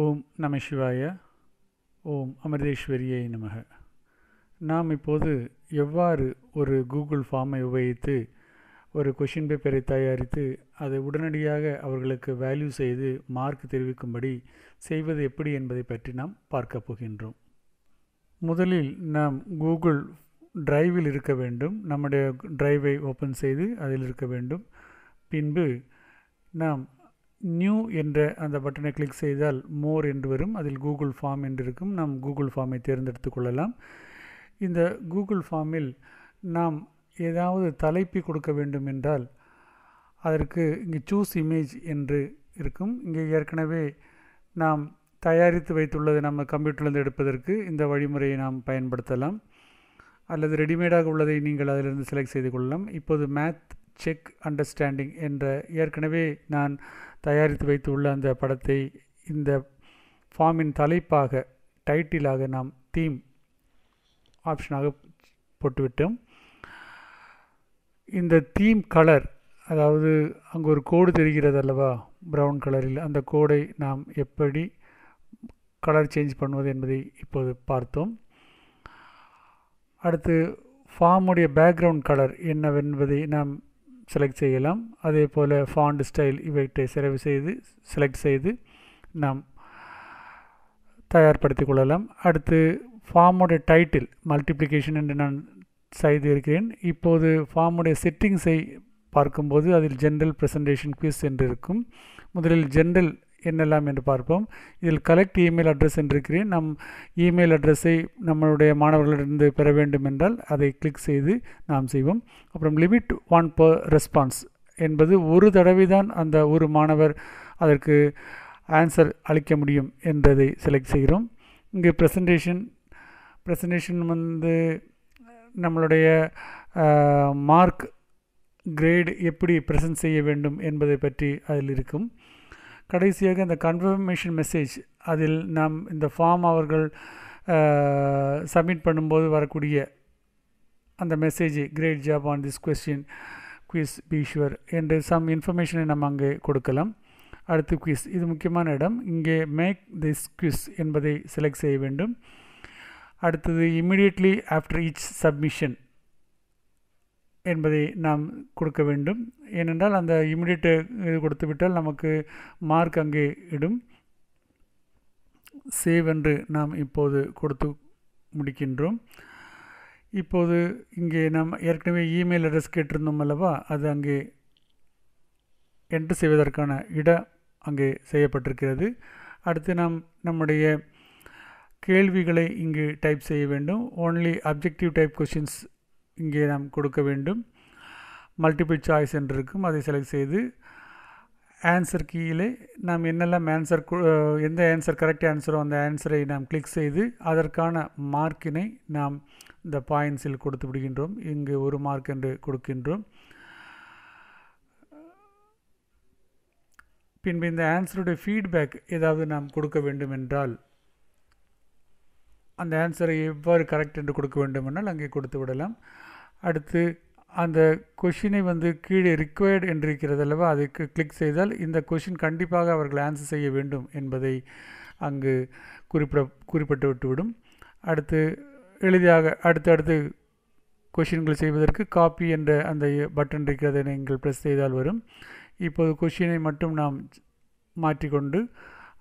ஓம் நம சிவாய ஓம் அமிர்தேஸ்வரியே நமக நாம் இப்போது எவ்வாறு ஒரு கூகுள் ஃபார்மை உபயோகித்து ஒரு கொஷின் பேப்பரை தயாரித்து அதை உடனடியாக அவர்களுக்கு வேல்யூ செய்து மார்க் தெரிவிக்கும்படி செய்வது எப்படி என்பதை பற்றி நாம் பார்க்க போகின்றோம் முதலில் நாம் கூகுள் டிரைவில் இருக்க வேண்டும் நம்முடைய டிரைவை ஓப்பன் செய்து அதில் இருக்க வேண்டும் பின்பு நாம் நியூ என்ற அந்த பட்டனை கிளிக் செய்தால் மோர் என்று வரும் அதில் கூகுள் ஃபார்ம் என்று இருக்கும் நாம் கூகுள் ஃபார்மை தேர்ந்தெடுத்து கொள்ளலாம் இந்த கூகுள் ஃபார்மில் நாம் ஏதாவது தலைப்பு கொடுக்க வேண்டும் என்றால் அதற்கு இங்கே சூஸ் இமேஜ் என்று இருக்கும் இங்கே ஏற்கனவே நாம் தயாரித்து வைத்துள்ளது நம்ம கம்ப்யூட்டர்லேருந்து எடுப்பதற்கு இந்த வழிமுறையை நாம் பயன்படுத்தலாம் அல்லது ரெடிமேடாக உள்ளதை நீங்கள் அதிலிருந்து செலக்ட் செய்து கொள்ளலாம் இப்போது மேத் செக் அண்டர்ஸ்டாண்டிங் என்ற ஏற்கனவே நான் தயாரித்து வைத்து உள்ள அந்த படத்தை இந்த ஃபார்மின் தலைப்பாக டைட்டிலாக நாம் தீம் ஆப்ஷனாக போட்டுவிட்டோம் இந்த தீம் கலர் அதாவது அங்கே ஒரு கோடு தெரிகிறது அல்லவா ப்ரௌன் கலரில் அந்த கோடை நாம் எப்படி கலர் சேஞ்ச் பண்ணுவது என்பதை இப்போது பார்த்தோம் அடுத்து ஃபார்முடைய பேக்ரவுண்ட் கலர் என்னவென்பதை நாம் செலக்ட் செய்யலாம் அதே போல் ஃபாண்ட் ஸ்டைல் இவைகிட்ட செலவு செய்து செலக்ட் செய்து நாம் தயார்படுத்தி கொள்ளலாம் அடுத்து ஃபார்முடைய டைட்டில் மல்டிப்ளிகேஷன் என்று நான் செய்து இருக்கிறேன் இப்போது ஃபார்முடைய செட்டிங்ஸை பார்க்கும்போது அதில் ஜென்ரல் ப்ரெசன்டேஷன் குவிஸ் என்று இருக்கும் முதலில் ஜென்ரல் என்னெல்லாம் என்று பார்ப்போம் இதில் கலெக்ட் இமெயில் அட்ரஸ் என்றிருக்கிறேன் நம் இமெயில் அட்ரஸை நம்மளுடைய மாணவர்களிடம் பெற வேண்டும் என்றால் அதை கிளிக் செய்து நாம் செய்வோம் அப்புறம் லிமிட் ஒன் பர் ரெஸ்பான்ஸ் என்பது ஒரு தடவை தான் அந்த ஒரு மாணவர் அதற்கு ஆன்சர் அளிக்க முடியும் என்பதை செலக்ட் செய்கிறோம் இங்கே ப்ரெசன்டேஷன் ப்ரெசன்டேஷன் வந்து நம்மளுடைய மார்க் கிரேடு எப்படி ப்ரெசன்ட் செய்ய வேண்டும் என்பதை பற்றி அதில் இருக்கும் கடைசியாக இந்த கன்ஃபர்மேஷன் மெசேஜ் அதில் நாம் இந்த ஃபார்ம் அவர்கள் சப்மிட் பண்ணும்போது வரக்கூடிய அந்த message great job on this question quiz பீஷ்வர் என்று சம் இன்ஃபர்மேஷனை நம்ம அங்கே கொடுக்கலாம் அடுத்து குவிஸ் இது முக்கியமான இடம் இங்கே மேக் திஸ் குவிஸ் என்பதை செலக்ட் செய்ய வேண்டும் அடுத்தது இம்மிடியட்லி ஆஃப்டர் ஈச் சப்மிஷன் என்பதை நாம் கொடுக்க வேண்டும் ஏனென்றால் அந்த இமிடியேட்டு இது கொடுத்து விட்டால் நமக்கு மார்க் அங்கே இடும் சேவ் என்று நாம் இப்போது கொடுத்து முடிக்கின்றோம் இப்போது இங்கே நாம் ஏற்கனவே இமெயில் அட்ரஸ் கேட்டிருந்தோம் அல்லவா அது அங்கே என்ட்ரு செய்வதற்கான இடம் அங்கே செய்யப்பட்டிருக்கிறது அடுத்து நாம் நம்முடைய கேள்விகளை இங்கு டைப் செய்ய வேண்டும் ஓன்லி அப்ஜெக்டிவ் டைப் கொஷின்ஸ் இங்கே நாம் கொடுக்க வேண்டும் மல்டிபிள் சாய்ஸ் என்று இருக்கும் அதை செலக்ட் செய்து ஆன்சர் கீழே நாம் என்னெல்லாம் ஆன்சர் எந்த ஆன்சர் கரெக்ட் ஆன்சரோ அந்த ஆன்சரை நாம் கிளிக் செய்து அதற்கான மார்க்கினை நாம் இந்த பாயிண்ட்ஸில் கொடுத்து விடுகின்றோம் இங்கு ஒரு மார்க் என்று கொடுக்கின்றோம் பின்பு இந்த ஆன்சருடைய ஃபீட்பேக் ஏதாவது நாம் கொடுக்க வேண்டும் என்றால் அந்த ஆன்சரை எவ்வாறு கரெக்ட் என்று கொடுக்க வேண்டுமென்றால் அங்கே கொடுத்து விடலாம் அடுத்து அந்த கொஷினை வந்து கீழே ரிக்வயர்ட் என்று இருக்கிறது அல்லவா அதுக்கு கிளிக் செய்தால் இந்த கொஷின் கண்டிப்பாக அவர்கள் ஆன்சர் செய்ய வேண்டும் என்பதை அங்கு குறிப்பிட குறிப்பிட்டு விட்டுவிடும் அடுத்து எளிதாக அடுத்து அடுத்து கொஷின்கள் செய்வதற்கு காப்பி என்ற அந்த பட்டன் இருக்கிறதை நீங்கள் ப்ரெஸ் செய்தால் வரும் இப்போது கொஷினை மட்டும் நாம் மாற்றிக்கொண்டு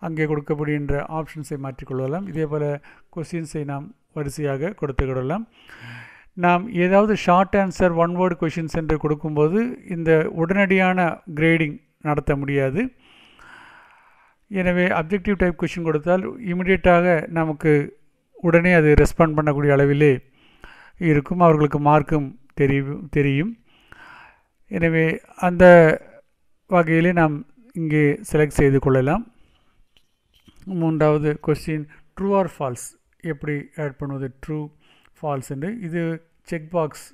அங்கே கொடுக்கப்படுகின்ற ஆப்ஷன்ஸை மாற்றிக்கொள்ளலாம் இதே போல் கொஷின்ஸை நாம் வரிசையாக கொள்ளலாம் நாம் ஏதாவது short answer one word questions என்று கொடுக்கும்போது இந்த உடனடியான கிரேடிங் நடத்த முடியாது எனவே அப்ஜெக்டிவ் டைப் கொஷின் கொடுத்தால் இமிடியேட்டாக நமக்கு உடனே அது ரெஸ்பாண்ட் பண்ணக்கூடிய அளவிலே இருக்கும் அவர்களுக்கு மார்க்கும் தெரியும் தெரியும் எனவே அந்த வகையிலே நாம் இங்கே செலக்ட் செய்து கொள்ளலாம் மூன்றாவது கொஸ்டின் ட்ரூ ஆர் ஃபால்ஸ் எப்படி ஆட் பண்ணுவது ட்ரூ ஃபால்ஸ் என்று இது செக் பாக்ஸ்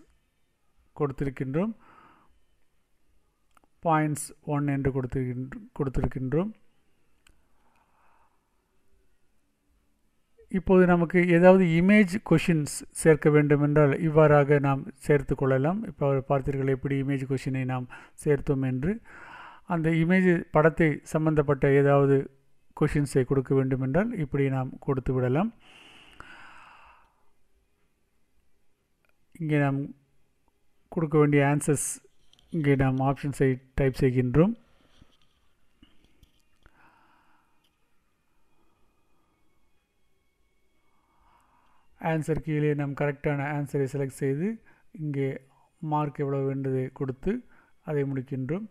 கொடுத்திருக்கின்றோம் பாயிண்ட்ஸ் ஒன் என்று கொடுத்திருக்கின்ற கொடுத்திருக்கின்றோம் இப்போது நமக்கு ஏதாவது இமேஜ் கொஷின்ஸ் சேர்க்க வேண்டும் என்றால் இவ்வாறாக நாம் சேர்த்து கொள்ளலாம் இப்போ பார்த்தீர்கள் எப்படி இமேஜ் கொஷினை நாம் சேர்த்தோம் என்று அந்த இமேஜ் படத்தை சம்பந்தப்பட்ட ஏதாவது கொஷின்ஸை கொடுக்க வேண்டும் என்றால் இப்படி நாம் கொடுத்து விடலாம் இங்கே நாம் கொடுக்க வேண்டிய ஆன்சர்ஸ் இங்கே நாம் ஆப்ஷன்ஸை டைப் செய்கின்றோம் ஆன்சர் கீழே நாம் கரெக்டான ஆன்சரை செலக்ட் செய்து இங்கே மார்க் எவ்வளோ வேண்டதை கொடுத்து அதை முடிக்கின்றோம்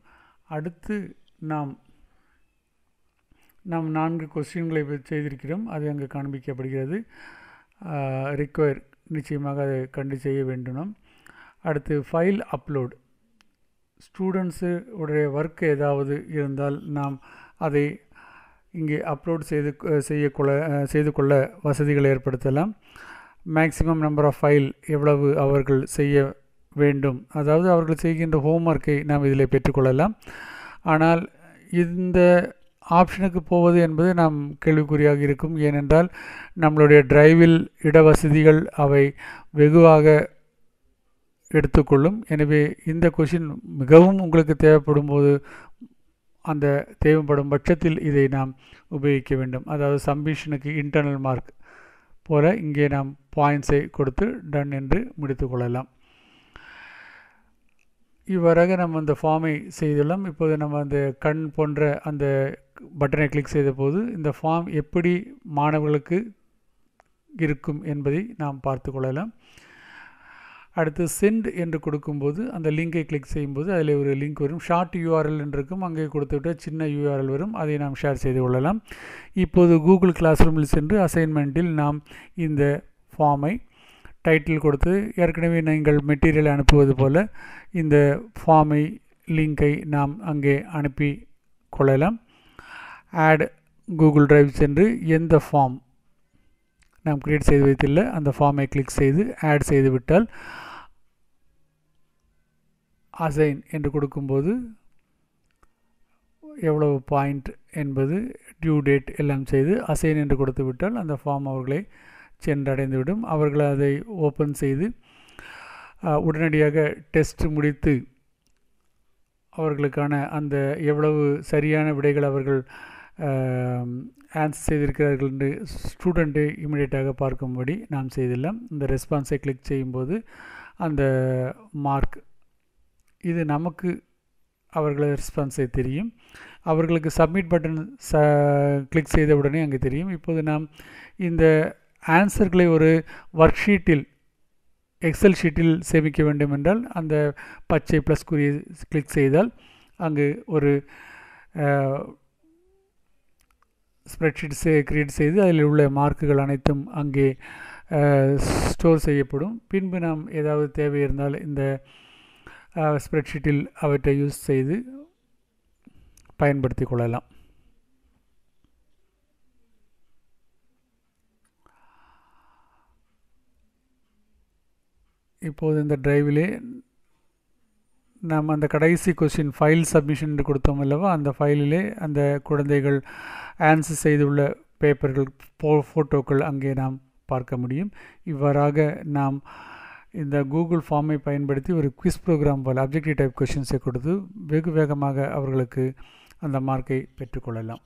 அடுத்து நாம் நாம் நான்கு கொஸ்டின்களை செய்திருக்கிறோம் அது அங்கே காண்பிக்கப்படுகிறது ரிக்வயர் நிச்சயமாக அதை கண்டு செய்ய வேண்டும் அடுத்து ஃபைல் அப்லோட் ஸ்டூடெண்ட்ஸு உடைய ஒர்க் ஏதாவது இருந்தால் நாம் அதை இங்கே அப்லோட் செய்து செய்யக்கொள்ள செய்து கொள்ள வசதிகள் ஏற்படுத்தலாம் மேக்ஸிமம் நம்பர் ஆஃப் ஃபைல் எவ்வளவு அவர்கள் செய்ய வேண்டும் அதாவது அவர்கள் செய்கின்ற ஹோம்ஒர்க்கை நாம் இதில் பெற்றுக்கொள்ளலாம் ஆனால் இந்த ஆப்ஷனுக்கு போவது என்பது நாம் கேள்விக்குறியாக இருக்கும் ஏனென்றால் நம்மளுடைய டிரைவில் இடவசதிகள் அவை வெகுவாக எடுத்துக்கொள்ளும் எனவே இந்த கொஷின் மிகவும் உங்களுக்கு தேவைப்படும் போது அந்த தேவைப்படும் பட்சத்தில் இதை நாம் உபயோகிக்க வேண்டும் அதாவது சம்பிஷனுக்கு இன்டர்னல் மார்க் போல இங்கே நாம் பாயிண்ட்ஸை கொடுத்து டன் என்று முடித்து கொள்ளலாம் இவ்வாறாக நம்ம அந்த ஃபார்மை செய்துள்ளோம் இப்போது நம்ம அந்த கண் போன்ற அந்த பட்டனை கிளிக் செய்த போது இந்த ஃபார்ம் எப்படி மாணவர்களுக்கு இருக்கும் என்பதை நாம் பார்த்து கொள்ளலாம் அடுத்து சென்ட் என்று கொடுக்கும்போது அந்த லிங்கை கிளிக் செய்யும்போது அதில் ஒரு லிங்க் வரும் ஷார்ட் யூஆர்எல் இருக்கும் அங்கே கொடுத்துவிட்ட சின்ன யூஆர்எல் வரும் அதை நாம் ஷேர் செய்து கொள்ளலாம் இப்போது கூகுள் கிளாஸ் ரூமில் சென்று அசைன்மெண்ட்டில் நாம் இந்த ஃபார்மை டைட்டில் கொடுத்து ஏற்கனவே நீங்கள் மெட்டீரியல் அனுப்புவது போல் இந்த ஃபார்மை லிங்கை நாம் அங்கே அனுப்பி கொள்ளலாம் ஆட் கூகுள் டிரைவ் சென்று எந்த ஃபார்ம் நாம் க்ரியேட் செய்து வைத்துள்ள அந்த ஃபார்மை கிளிக் செய்து ஆட் செய்துவிட்டால் அசைன் என்று கொடுக்கும்போது எவ்வளவு பாயிண்ட் என்பது டியூ டேட் எல்லாம் செய்து அசைன் என்று கொடுத்துவிட்டால் அந்த ஃபார்ம் அவர்களை சென்றடைந்துவிடும் அவர்கள் அதை ஓப்பன் செய்து உடனடியாக டெஸ்ட் முடித்து அவர்களுக்கான அந்த எவ்வளவு சரியான விடைகள் அவர்கள் ஆன்சர் செய்திருக்கிறார்கள் என்று ஸ்டூடெண்ட்டு இமிடியேட்டாக பார்க்கும்படி நாம் செய்துள்ளோம் இந்த ரெஸ்பான்ஸை கிளிக் செய்யும்போது அந்த மார்க் இது நமக்கு அவர்களது ரெஸ்பான்ஸை தெரியும் அவர்களுக்கு சப்மிட் பட்டன் ச கிளிக் செய்த உடனே அங்கே தெரியும் இப்போது நாம் இந்த ஆன்சர்களை ஒரு ஒர்க் ஷீட்டில் எக்ஸல் ஷீட்டில் சேமிக்க வேண்டும் என்றால் அந்த பச்சை ப்ளஸ் குறியை கிளிக் செய்தால் அங்கு ஒரு ஸ்ப்ரெட்ஷீட் சே க்ரியேட் செய்து அதில் உள்ள மார்க்குகள் அனைத்தும் அங்கே ஸ்டோர் செய்யப்படும் பின்பு நாம் ஏதாவது தேவை இருந்தால் இந்த ஸ்ப்ரெட்ஷீட்டில் அவற்றை யூஸ் செய்து பயன்படுத்தி கொள்ளலாம் இப்போது இந்த ட்ரைவிலே நாம் அந்த கடைசி கொஸ்டின் ஃபைல் சப்மிஷன் கொடுத்தோம் அல்லவா அந்த ஃபைலிலே அந்த குழந்தைகள் ஆன்சர் செய்துள்ள பேப்பர்கள் போ ஃபோட்டோக்கள் அங்கே நாம் பார்க்க முடியும் இவ்வாறாக நாம் இந்த கூகுள் ஃபார்மை பயன்படுத்தி ஒரு குவிஸ் ப்ரோக்ராம் போல் அப்ஜெக்டிவ் டைப் கொஷின்ஸை கொடுத்து வெகு வேகமாக அவர்களுக்கு அந்த மார்க்கை பெற்றுக்கொள்ளலாம்